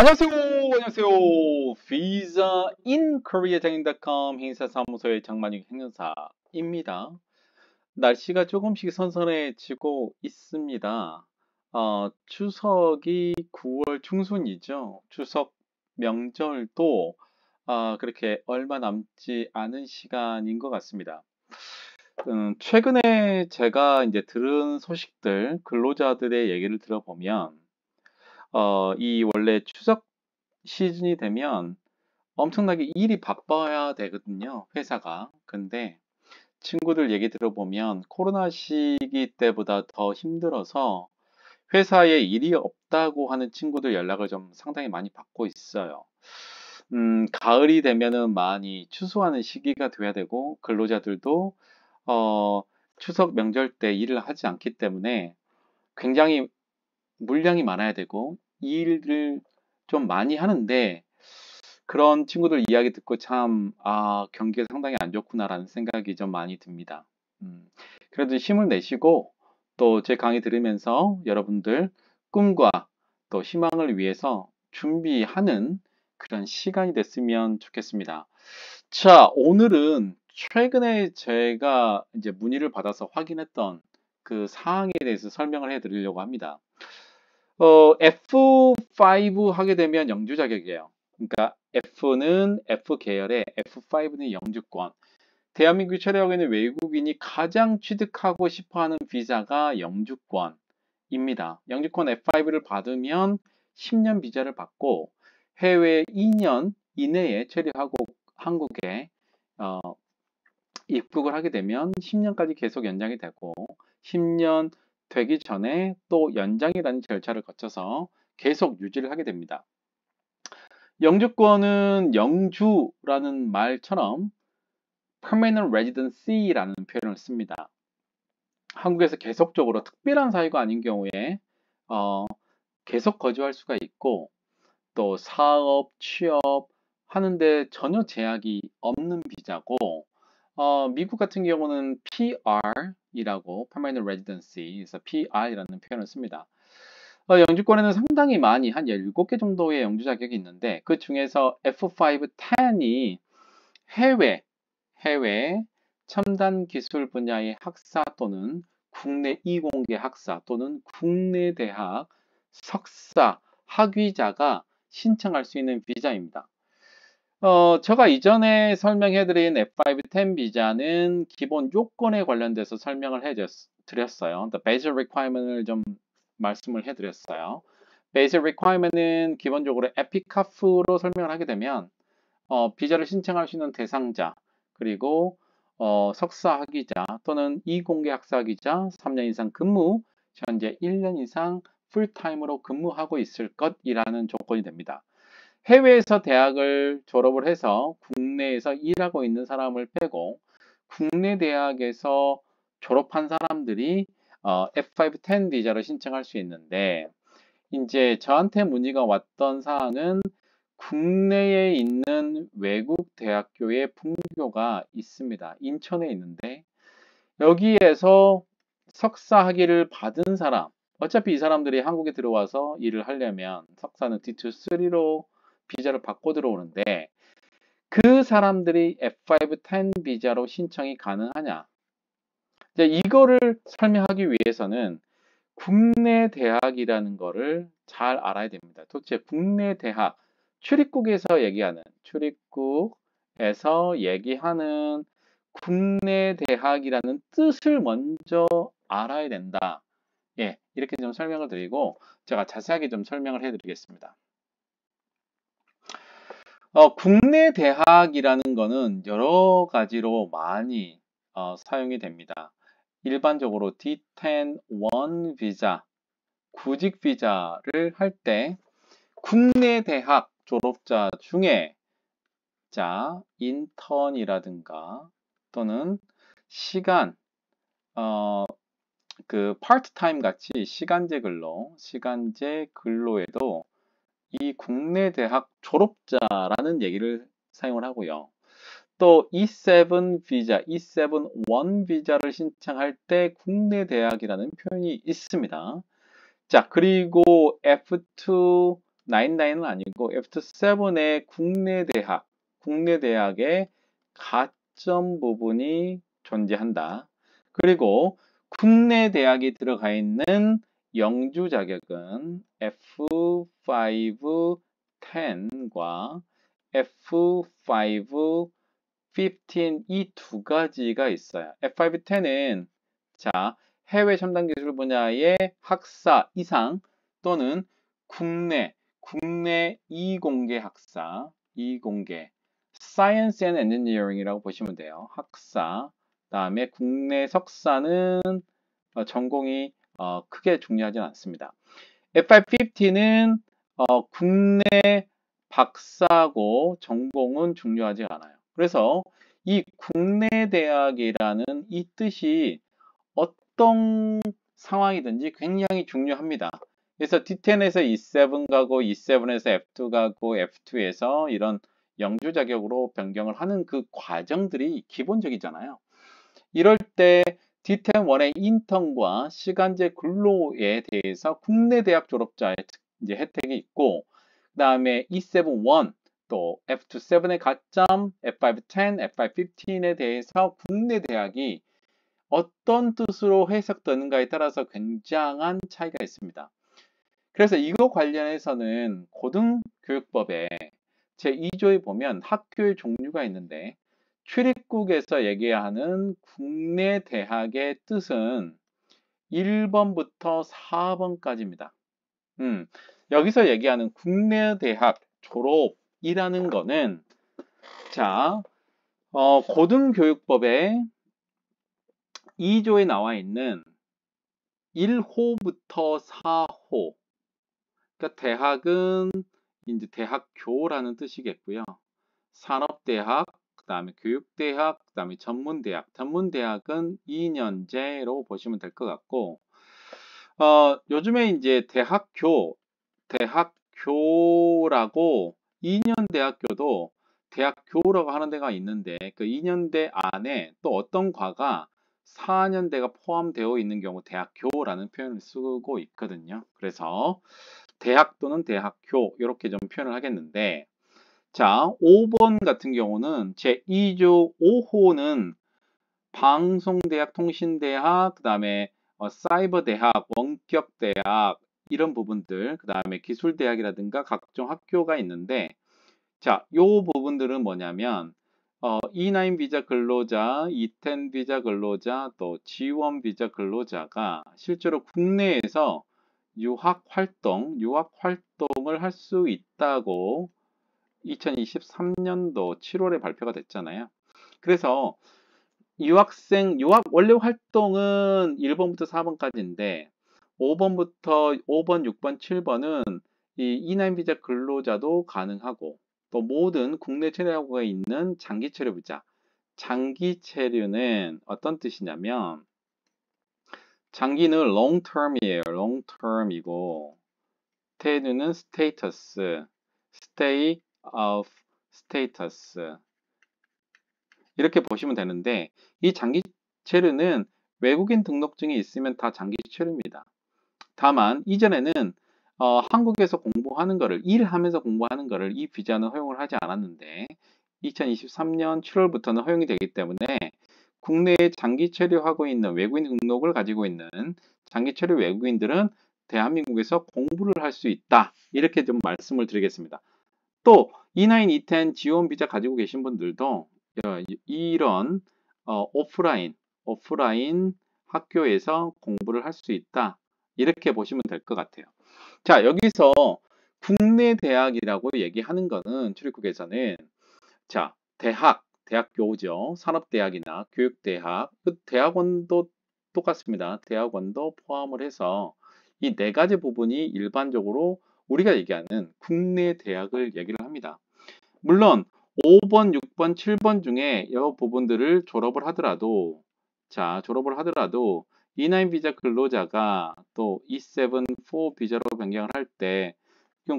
안녕하세요. 안녕하세요. 비자 인 코리아장인.com 행사사무소의 장만익 행사입니다. 날씨가 조금씩 선선해지고 있습니다. 어, 추석이 9월 중순이죠. 추석 명절도 어, 그렇게 얼마 남지 않은 시간인 것 같습니다. 음, 최근에 제가 이제 들은 소식들, 근로자들의 얘기를 들어보면 어, 이 원래 추석 시즌이 되면 엄청나게 일이 바빠야 되거든요. 회사가. 근데 친구들 얘기 들어보면 코로나 시기 때보다 더 힘들어서 회사에 일이 없다고 하는 친구들 연락을 좀 상당히 많이 받고 있어요. 음, 가을이 되면은 많이 추수하는 시기가 돼야 되고 근로자들도 어, 추석 명절 때 일을 하지 않기 때문에 굉장히 물량이 많아야 되고 이 일을 좀 많이 하는데 그런 친구들 이야기 듣고 참아 경기가 상당히 안 좋구나라는 생각이 좀 많이 듭니다. 음, 그래도 힘을 내시고 또 제 강의 들으면서 여러분들 꿈과 또 희망을 위해서 준비하는 그런 시간이 됐으면 좋겠습니다. 자, 오늘은 최근에 제가 이제 문의를 받아서 확인했던 그 사항에 대해서 설명을 해 드리려고 합니다. 어, F5 하게 되면 영주 자격이에요. 그러니까 F는 F 계열에 F5는 영주권. 대한민국 체력에는 류 외국인이 가장 취득하고 싶어하는 비자가 영주권입니다. 영주권 F5를 받으면 10년 비자를 받고 해외 2년 이내에 체류하고 한국에 어, 입국을 하게 되면 10년까지 계속 연장이 되고 10년 되기 전에 또 연장이라는 절차를 거쳐서 계속 유지를 하게 됩니다. 영주권은 영주라는 말처럼 permanent residency라는 표현을 씁니다. 한국에서 계속적으로 특별한 사유가 아닌 경우에 어, 계속 거주할 수가 있고 또 사업, 취업 하는데 전혀 제약이 없는 비자고 어, 미국 같은 경우는 PR 이라고 permanent residency에서 PR이라는 표현을 씁니다. 어, 영주권에는 상당히 많이 한 17개 정도의 영주 자격이 있는데 그 중에서 F510이 해외 해외 첨단 기술 분야의 학사 또는 국내 이공계 학사 또는 국내 대학 석사 학위자가 신청할 수 있는 비자입니다. 어, 제가 이전에 설명해드린 F510 비자는 기본 요건에 관련돼서 설명을 해드렸어요. The 그러니까 basic requirement을 좀 말씀을 해드렸어요. Basic requirement은 기본적으로 에피카프로 설명을 하게 되면 어, 비자를 신청할 수 있는 대상자 그리고 어, 석사 학위자 또는 이공계 학사 학위자 3년 이상 근무 현재 1년 이상 풀타임으로 근무하고 있을 것이라는 조건이 됩니다. 해외에서 대학을 졸업을 해서 국내에서 일하고 있는 사람을 빼고 국내 대학에서 졸업한 사람들이 어, F510 비자를 신청할 수 있는데 이제 저한테 문의가 왔던 사항은 국내에 있는 외국 대학교의 분교가 있습니다. 인천에 있는데 여기에서 석사 학위를 받은 사람 어차피 이 사람들이 한국에 들어와서 일을 하려면 석사는 D2, 3로 비자를 받고 들어오는데 그 사람들이 F510 비자로 신청이 가능하냐? 이제 이거를 설명하기 위해서는 국내 대학이라는 거를 잘 알아야 됩니다. 도대체 국내 대학, 출입국에서 얘기하는, 출입국에서 얘기하는 국내 대학이라는 뜻을 먼저 알아야 된다. 예, 이렇게 좀 설명을 드리고 제가 자세하게 좀 설명을 해드리겠습니다. 어, 국내 대학이라는 거는 여러 가지로 많이 어, 사용이 됩니다. 일반적으로 D101 비자, 구직 비자를 할 때 국내 대학 졸업자 중에 자, 인턴이라든가 또는 시간, 어, 그 파트타임 같이 시간제 근로, 시간제 근로에도 이 국내 대학 졸업자라는 얘기를 사용을 하고요. 또 E7 비자, E7-1 비자를 신청할 때 국내 대학이라는 표현이 있습니다. 자, 그리고 F299은 아니고 F27의 국내 대학, 국내 대학의 가점 부분이 존재한다. 그리고 국내 대학이 들어가 있는 영주 자격은 F510과 F515 이 두 가지가 있어요. F510은 자 해외 첨단 기술 분야의 학사 이상 또는 국내 국내 이공계 학사 이공계 Science and Engineering이라고 보시면 돼요. 학사 그 다음에 국내 석사는 어, 전공이 어, 크게 중요하지는 않습니다. FI50는 어, 국내 박사고 전공은 중요하지 않아요. 그래서 이 국내 대학이라는 이 뜻이 어떤 상황이든지 굉장히 중요합니다. 그래서 D10에서 E7 가고 E7에서 F2 가고 F2에서 이런 영주 자격으로 변경을 하는 그 과정들이 기본적이잖아요. 이럴 때 디템 원의 인턴과 시간제 근로에 대해서 국내 대학 졸업자의 이제 혜택이 있고 그 다음에 E7-1 또 F27의 가점, F5-10, F5-15에 대해서 국내 대학이 어떤 뜻으로 해석되는가에 따라서 굉장한 차이가 있습니다. 그래서 이거 관련해서는 고등교육법에 제2조에 보면 학교의 종류가 있는데 출입국에서 얘기하는 국내 대학의 뜻은 1번부터 4번까지입니다. 음, 여기서 얘기하는 국내 대학 졸업이라는 거는 자, 어, 고등교육법에 2조에 나와 있는 1호부터 4호 그러니까 대학은 이제 대학교라는 뜻이겠고요. 산업대학, 다음에 교육대학, 그 다음에 전문대학. 전문대학은 2년제로 보시면 될 것 같고, 어, 요즘에 이제 대학교, 대학교라고 2년 대학교도 대학교라고 하는 데가 있는데 그 2년대 안에 또 어떤 과가 4년대가 포함되어 있는 경우 대학교라는 표현을 쓰고 있거든요. 그래서 대학 또는 대학교 이렇게 좀 표현을 하겠는데 자, 5번 같은 경우는 제2조 5호는 방송대학, 통신대학, 그 다음에 어, 사이버대학, 원격대학 이런 부분들, 그 다음에 기술대학이라든가 각종 학교가 있는데 자, 요 부분들은 뭐냐면 어, E9 비자 근로자, E10 비자 근로자, 또 G1 비자 근로자가 실제로 국내에서 유학 활동, 유학 활동을 할 수 있다고 2023년도 7월에 발표가 됐잖아요. 그래서 유학생 유학 원래 활동은 1번부터 4번까지인데 5번부터 5번, 6번, 7번은 이 E9 비자 근로자도 가능하고 또 모든 국내 체류하고가 있는 장기 체류 비자. 장기 체류는 어떤 뜻이냐면 장기는 long term이에요. long term이고 테류는 status, stay of status 이렇게 보시면 되는데 이 장기 체류는 외국인 등록증이 있으면 다 장기 체류입니다. 다만 이전에는 어, 한국에서 공부하는 것을 일하면서 공부하는 것을 이 비자는 허용을 하지 않았는데 2023년 7월부터는 허용이 되기 때문에 국내에 장기 체류하고 있는 외국인 등록을 가지고 있는 장기 체류 외국인들은 대한민국에서 공부를 할 수 있다 이렇게 좀 말씀을 드리겠습니다. 또 E9, E10 지원 비자 가지고 계신 분들도 어, 이런 어, 오프라인, 오프라인 학교에서 공부를 할 수 있다. 이렇게 보시면 될 것 같아요. 자, 여기서 국내 대학이라고 얘기하는 거는 출입국에서는 자, 대학, 대학교죠. 산업대학이나 교육대학, 그 대학원도 똑같습니다. 대학원도 포함을 해서 이 네 가지 부분이 일반적으로 우리가 얘기하는 국내 대학을 얘기를 합니다. 물론 5번, 6번, 7번 중에 이 부분들을 졸업을 하더라도 자 졸업을 하더라도 E9 비자 근로자가 또 E7, 4 비자로 변경을 할 때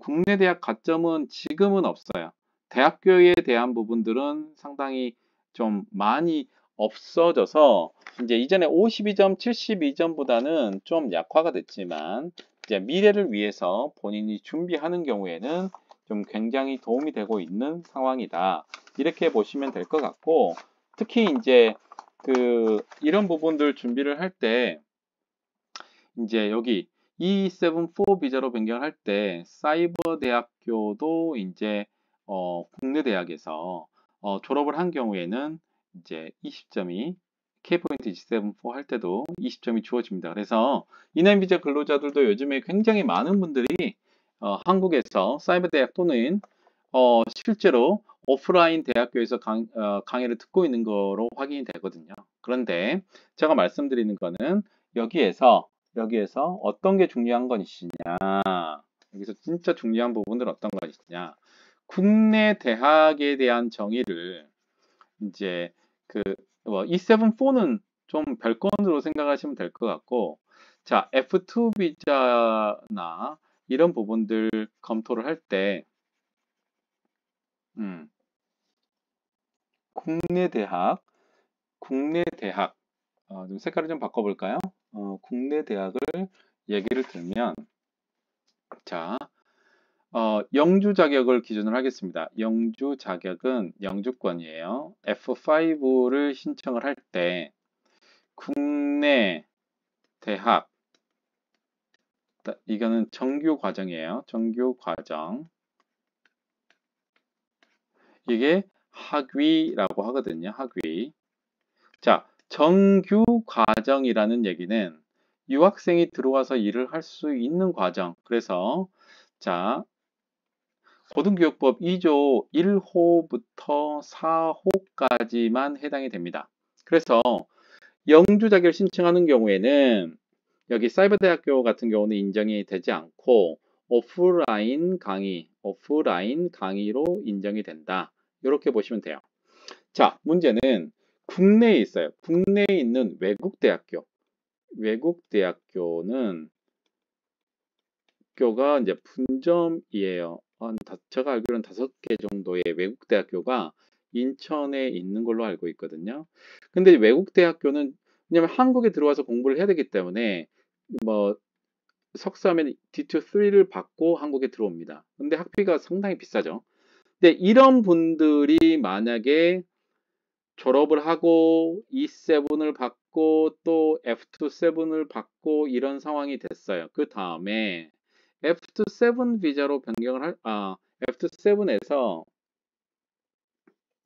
국내 대학 가점은 지금은 없어요. 대학교에 대한 부분들은 상당히 좀 많이 없어져서 이제 이전에 52점, 72점보다는 좀 약화가 됐지만 이제 미래를 위해서 본인이 준비하는 경우에는 좀 굉장히 도움이 되고 있는 상황이다. 이렇게 보시면 될 것 같고 특히 이제 그 이런 부분들 준비를 할 때 이제 여기 E74 비자로 변경할 때 사이버 대학교도 이제 어, 국내 대학에서 어, 졸업을 한 경우에는 이제 20점이 K포인트 G74 할 때도 20점이 주어집니다. 그래서 이난 비자 근로자들도 요즘에 굉장히 많은 분들이 어, 한국에서 사이버 대학 또는 어, 실제로 오프라인 대학교에서 강, 어, 강의를 듣고 있는 거로 확인이 되거든요. 그런데 제가 말씀드리는 거는 여기에서 여기에서 어떤 게 중요한 것이냐 여기서 진짜 중요한 부분은 어떤 것이냐 국내 대학에 대한 정의를 이제 그뭐 E74는 좀 별건으로 생각하시면 될 것 같고 자 F2 비자나 이런 부분들 검토를 할 때, 음, 국내 대학, 국내 대학, 어, 좀 색깔을 좀 바꿔볼까요? 어, 국내 대학을 얘기를 들면, 자, 어, 영주 자격을 기준으로 하겠습니다. 영주 자격은 영주권이에요. F5를 신청을 할 때 국내 대학 이거는 정규 과정이에요. 정규 과정. 이게 학위라고 하거든요. 학위. 자, 정규 과정이라는 얘기는 유학생이 들어와서 일을 할 수 있는 과정. 그래서 자, 고등교육법 2조 1호부터 4호까지만 해당이 됩니다. 그래서 영주자격을 신청하는 경우에는 여기 사이버대학교 같은 경우는 인정이 되지 않고 오프라인 강의, 오프라인 강의로 인정이 된다. 이렇게 보시면 돼요. 자, 문제는 국내에 있어요. 국내에 있는 외국 대학교. 외국 대학교는 학교가 이제 분점이에요. 한 제가 알기로는 다섯 개 정도의 외국 대학교가 인천에 있는 걸로 알고 있거든요. 근데 외국 대학교는 왜냐면 한국에 들어와서 공부를 해야 되기 때문에 뭐 석사면 D2-3를 받고 한국에 들어옵니다. 근데 학비가 상당히 비싸죠. 근데 이런 분들이 만약에 졸업을 하고 E7을 받고 또 F27을 받고 이런 상황이 됐어요. 그 다음에 F27 비자로 변경을 할, 아, F27에서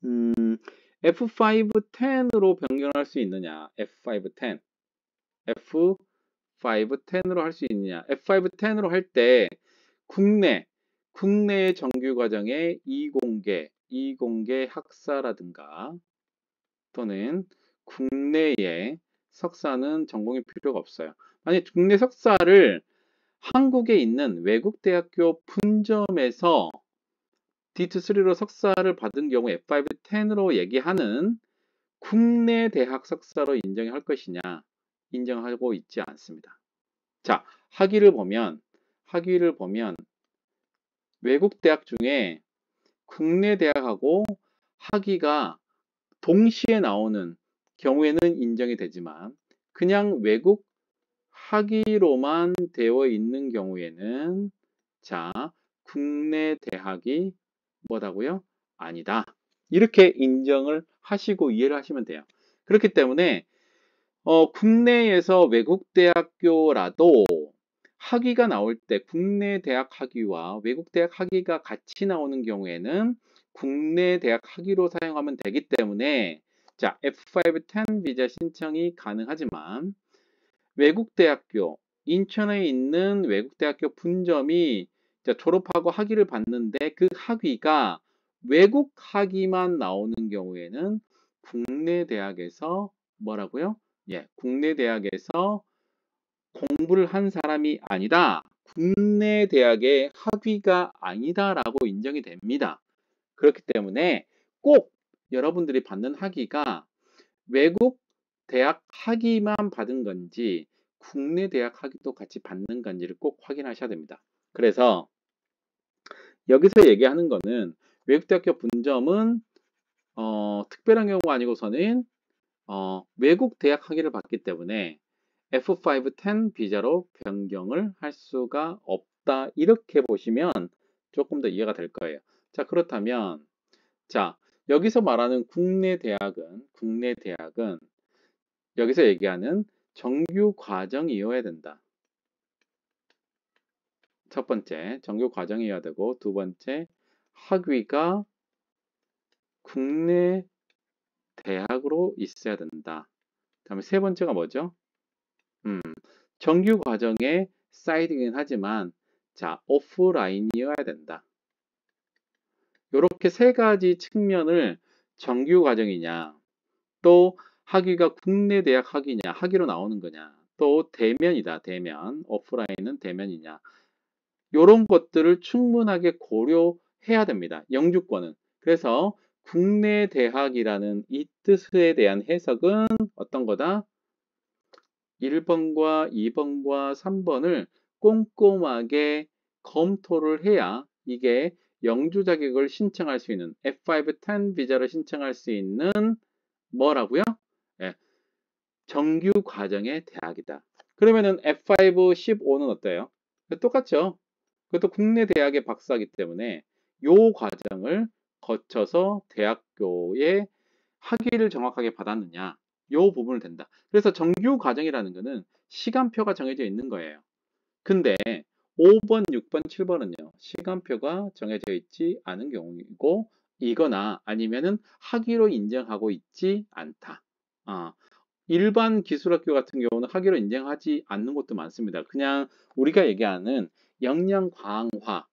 음, F510으로 변경할 수 있느냐? F510. F 1 0 F5 10으로 할 수 있느냐. F5 10으로 할 때 국내, 국내 정규과정의 이공계, 이공계 학사라든가 또는 국내의 석사는 전공이 필요가 없어요. 만약 국내 석사를 한국에 있는 외국 대학교 분점에서 D2-3로 석사를 받은 경우 F5-10으로 얘기하는 국내 대학 석사로 인정할 것이냐 인정하고 있지 않습니다. 자, 학위를 보면 학위를 보면 외국 대학 중에 국내 대학하고 학위가 동시에 나오는 경우에는 인정이 되지만 그냥 외국 학위로만 되어 있는 경우에는 자, 국내 대학이 뭐다고요? 아니다. 이렇게 인정을 하시고 이해를 하시면 돼요. 그렇기 때문에 어, 국내에서 외국 대학교라도 학위가 나올 때 국내 대학 학위와 외국 대학 학위가 같이 나오는 경우에는 국내 대학 학위로 사용하면 되기 때문에 자 F510 비자 신청이 가능하지만 외국 대학교 인천에 있는 외국 대학교 분점이 자, 졸업하고 학위를 받는데 그 학위가 외국 학위만 나오는 경우에는 국내 대학에서 뭐라고요? 예, 국내 대학에서 공부를 한 사람이 아니다. 국내 대학의 학위가 아니다라고 인정이 됩니다. 그렇기 때문에 꼭 여러분들이 받는 학위가 외국 대학 학위만 받은 건지 국내 대학 학위도 같이 받는 건지를 꼭 확인하셔야 됩니다. 그래서 여기서 얘기하는 거는 외국대학교 분점은 어, 특별한 경우가 아니고서는 어, 외국 대학 학위를 받기 때문에 F510 비자로 변경을 할 수가 없다. 이렇게 보시면 조금 더 이해가 될 거예요. 자, 그렇다면 자, 여기서 말하는 국내 대학은 국내 대학은 여기서 얘기하는 정규 과정이어야 된다. 첫 번째, 정규 과정이어야 되고 두 번째, 학위가 국내 대학으로 있어야 된다. 다음에 세 번째가 뭐죠? 음, 정규 과정의 사이드긴 하지만 자 오프라인이어야 된다. 이렇게 세 가지 측면을 정규 과정이냐, 또 학위가 국내 대학 학위냐, 학위로 나오는 거냐, 또 대면이다, 대면, 오프라인은 대면이냐, 이런 것들을 충분하게 고려해야 됩니다. 영주권은. 그래서 국내 대학이라는 이 뜻에 대한 해석은 어떤 거다? 1번과 2번과 3번을 꼼꼼하게 검토를 해야 이게 영주 자격을 신청할 수 있는 F510 비자를 신청할 수 있는 뭐라고요? 예, 정규 과정의 대학이다. 그러면은 F515는 어때요? 똑같죠. 그것도 국내 대학의 박사기 이 때문에 요 과정을 거쳐서 대학교에 학위를 정확하게 받았느냐 요 부분을 된다. 그래서 정규 과정이라는 것은 시간표가 정해져 있는 거예요. 근데 5번, 6번, 7번은요. 시간표가 정해져 있지 않은 경우이고 이거나 아니면은 학위로 인정하고 있지 않다. 아, 일반 기술학교 같은 경우는 학위로 인정하지 않는 것도 많습니다. 그냥 우리가 얘기하는 역량 강화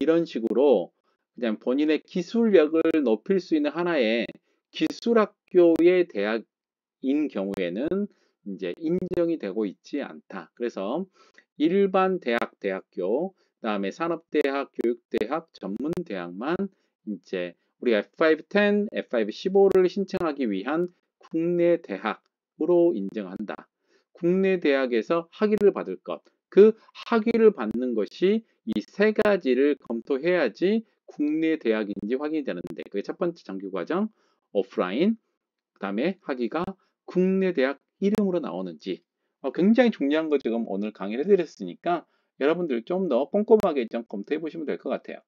이런 식으로 그냥 본인의 기술력을 높일 수 있는 하나의 기술학교의 대학인 경우에는 이제 인정이 되고 있지 않다. 그래서 일반 대학, 대학교, 그다음에 산업대학, 교육대학, 전문대학만 이제 우리 F510, F515를 신청하기 위한 국내 대학으로 인정한다. 국내 대학에서 학위를 받을 것, 그 학위를 받는 것이 이 세 가지를 검토해야지 국내 대학인지 확인이 되는데 그게 첫 번째 정규 과정 오프라인 그 다음에 학위가 국내 대학 이름으로 나오는지 어, 굉장히 중요한 거 지금 오늘 강의를 해드렸으니까 여러분들 좀 더 꼼꼼하게 좀 검토해 보시면 될 것 같아요.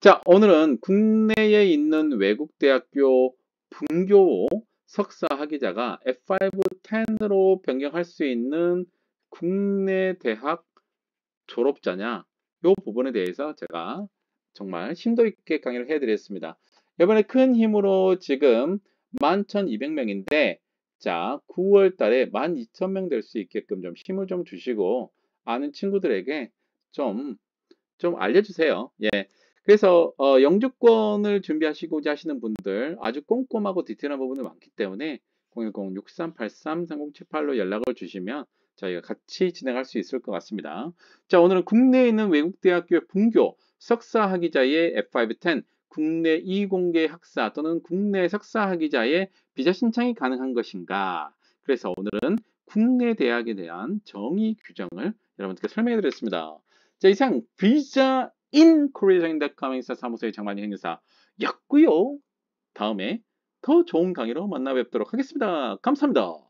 자 오늘은 국내에 있는 외국 대학교 분교 석사 학위자가 F510으로 변경할 수 있는 국내 대학 졸업자냐 요 부분에 대해서 제가 정말 심도 있게 강의를 해드렸습니다. 이번에 큰 힘으로 지금 11,200명인데 자 9월 달에 12,000명 될 수 있게끔 좀 힘을 좀 주시고 아는 친구들에게 좀, 좀 알려주세요. 예. 그래서 어, 영주권을 준비하시고자 하시는 분들 아주 꼼꼼하고 디테일한 부분이 많기 때문에 010-6383-3078로 연락을 주시면 저희가 같이 진행할 수 있을 것 같습니다. 자, 오늘은 국내에 있는 외국대학교의 분교, 석사 학위자의 F510 국내 이공계 학사 또는 국내 석사 학위자의 비자 신청이 가능한 것인가? 그래서 오늘은 국내 대학에 대한 정의 규정을 여러분께 들 설명해 드렸습니다. 자, 이상 비자 인 코리아정인닷컴 행사 사무소의 장만희 행사였고요. 다음에 더 좋은 강의로 만나 뵙도록 하겠습니다. 감사합니다.